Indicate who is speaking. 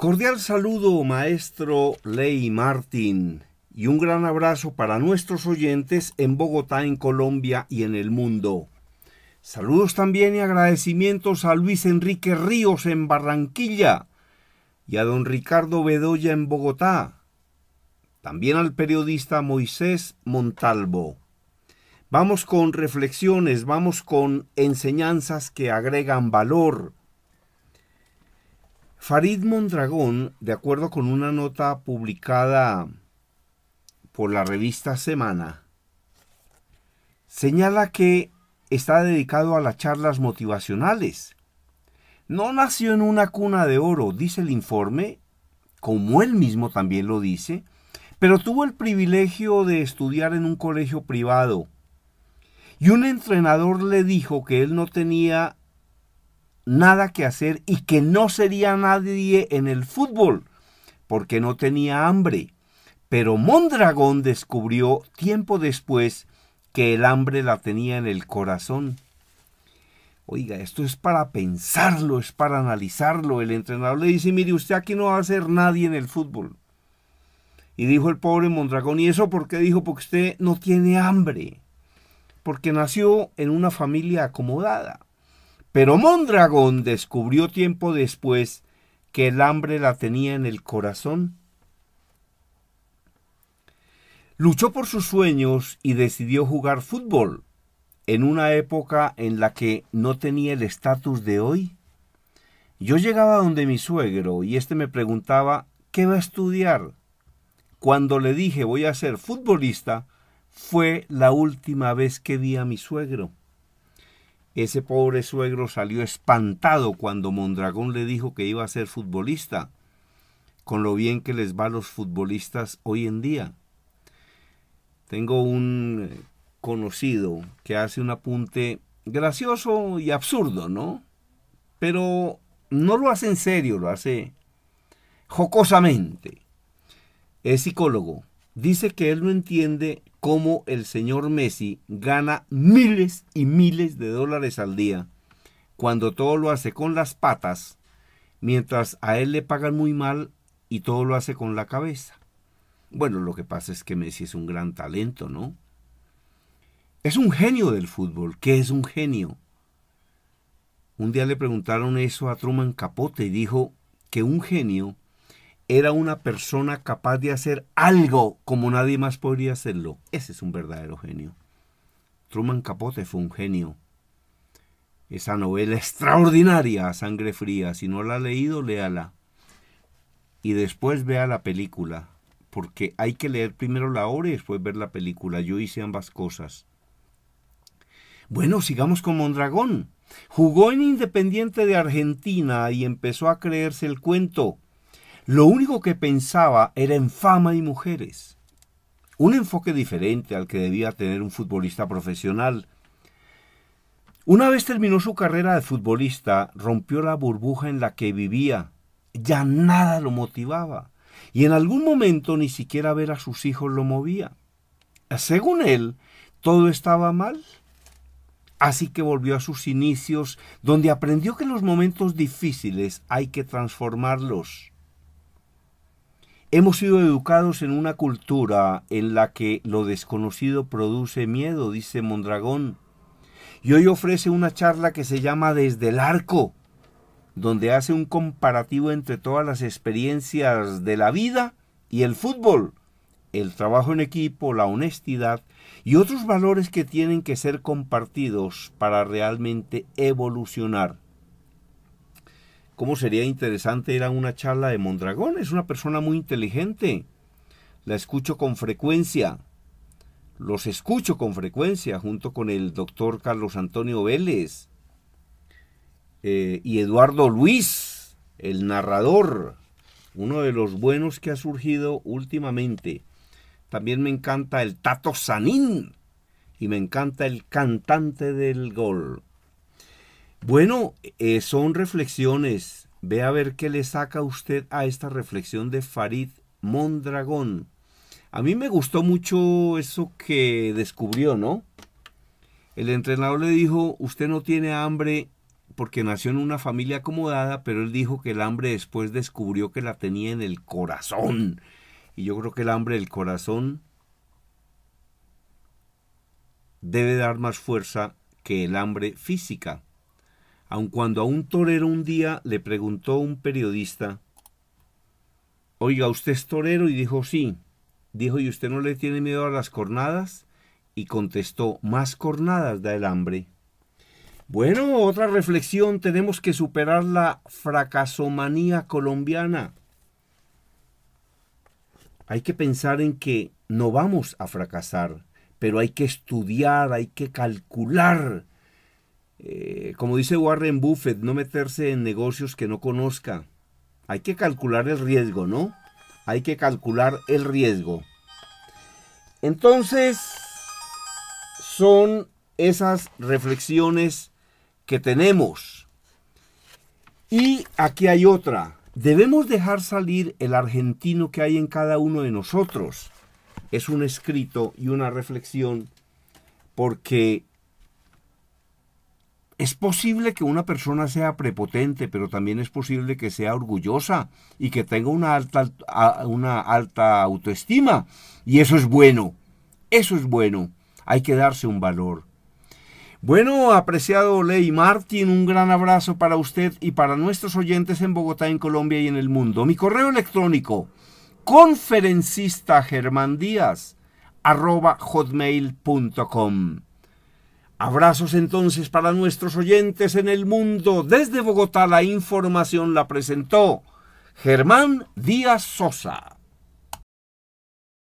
Speaker 1: Cordial saludo, maestro Ley Martín, y un gran abrazo para nuestros oyentes en Bogotá, en Colombia y en el mundo. Saludos también y agradecimientos a Luis Enrique Ríos en Barranquilla y a don Ricardo Bedoya en Bogotá. También al periodista Moisés Montalvo. Vamos con reflexiones, vamos con enseñanzas que agregan valor Farid Mondragón, de acuerdo con una nota publicada por la revista Semana, señala que está dedicado a las charlas motivacionales. No nació en una cuna de oro, dice el informe, como él mismo también lo dice, pero tuvo el privilegio de estudiar en un colegio privado. Y un entrenador le dijo que él no tenía nada que hacer y que no sería nadie en el fútbol, porque no tenía hambre. Pero Mondragón descubrió tiempo después que el hambre la tenía en el corazón. Oiga, esto es para pensarlo, es para analizarlo. El entrenador le dice, mire, usted aquí no va a ser nadie en el fútbol. Y dijo el pobre Mondragón, ¿y eso por qué dijo? Porque usted no tiene hambre, porque nació en una familia acomodada. Pero Mondragón descubrió tiempo después que el hambre la tenía en el corazón. Luchó por sus sueños y decidió jugar fútbol en una época en la que no tenía el estatus de hoy. Yo llegaba donde mi suegro y éste me preguntaba qué va a estudiar. Cuando le dije voy a ser futbolista, fue la última vez que vi a mi suegro. Ese pobre suegro salió espantado cuando Mondragón le dijo que iba a ser futbolista, con lo bien que les va a los futbolistas hoy en día. Tengo un eh, conocido que hace un apunte gracioso y absurdo, ¿no? Pero no lo hace en serio, lo hace jocosamente. Es psicólogo. Dice que él no entiende cómo el señor Messi gana miles y miles de dólares al día cuando todo lo hace con las patas, mientras a él le pagan muy mal y todo lo hace con la cabeza. Bueno, lo que pasa es que Messi es un gran talento, ¿no? Es un genio del fútbol, ¿qué es un genio? Un día le preguntaron eso a Truman Capote y dijo que un genio era una persona capaz de hacer algo como nadie más podría hacerlo. Ese es un verdadero genio. Truman Capote fue un genio. Esa novela extraordinaria, Sangre Fría, si no la ha leído, léala. Y después vea la película, porque hay que leer primero la obra y después ver la película. Yo hice ambas cosas. Bueno, sigamos con Mondragón. Jugó en Independiente de Argentina y empezó a creerse el cuento lo único que pensaba era en fama y mujeres. Un enfoque diferente al que debía tener un futbolista profesional. Una vez terminó su carrera de futbolista, rompió la burbuja en la que vivía. Ya nada lo motivaba. Y en algún momento ni siquiera ver a sus hijos lo movía. Según él, todo estaba mal. Así que volvió a sus inicios, donde aprendió que en los momentos difíciles hay que transformarlos. Hemos sido educados en una cultura en la que lo desconocido produce miedo, dice Mondragón. Y hoy ofrece una charla que se llama Desde el Arco, donde hace un comparativo entre todas las experiencias de la vida y el fútbol, el trabajo en equipo, la honestidad y otros valores que tienen que ser compartidos para realmente evolucionar cómo sería interesante ir a una charla de Mondragón. Es una persona muy inteligente. La escucho con frecuencia. Los escucho con frecuencia junto con el doctor Carlos Antonio Vélez eh, y Eduardo Luis, el narrador, uno de los buenos que ha surgido últimamente. También me encanta el Tato Sanín y me encanta el cantante del gol. Bueno, eh, son reflexiones. Ve a ver qué le saca usted a esta reflexión de Farid Mondragón. A mí me gustó mucho eso que descubrió, ¿no? El entrenador le dijo, usted no tiene hambre porque nació en una familia acomodada, pero él dijo que el hambre después descubrió que la tenía en el corazón. Y yo creo que el hambre del corazón debe dar más fuerza que el hambre física aun cuando a un torero un día le preguntó un periodista, oiga, ¿usted es torero? Y dijo, sí. Dijo, ¿y usted no le tiene miedo a las cornadas? Y contestó, más cornadas da el hambre. Bueno, otra reflexión, tenemos que superar la fracasomanía colombiana. Hay que pensar en que no vamos a fracasar, pero hay que estudiar, hay que calcular, eh, como dice Warren Buffett, no meterse en negocios que no conozca. Hay que calcular el riesgo, ¿no? Hay que calcular el riesgo. Entonces, son esas reflexiones que tenemos. Y aquí hay otra. Debemos dejar salir el argentino que hay en cada uno de nosotros. Es un escrito y una reflexión porque es posible que una persona sea prepotente, pero también es posible que sea orgullosa y que tenga una alta, una alta autoestima. Y eso es bueno, eso es bueno. Hay que darse un valor. Bueno, apreciado Ley Martín, un gran abrazo para usted y para nuestros oyentes en Bogotá, en Colombia y en el mundo. Mi correo electrónico, conferencista arroba hotmail.com. Abrazos entonces para nuestros oyentes en el mundo. Desde Bogotá la información la presentó Germán Díaz Sosa.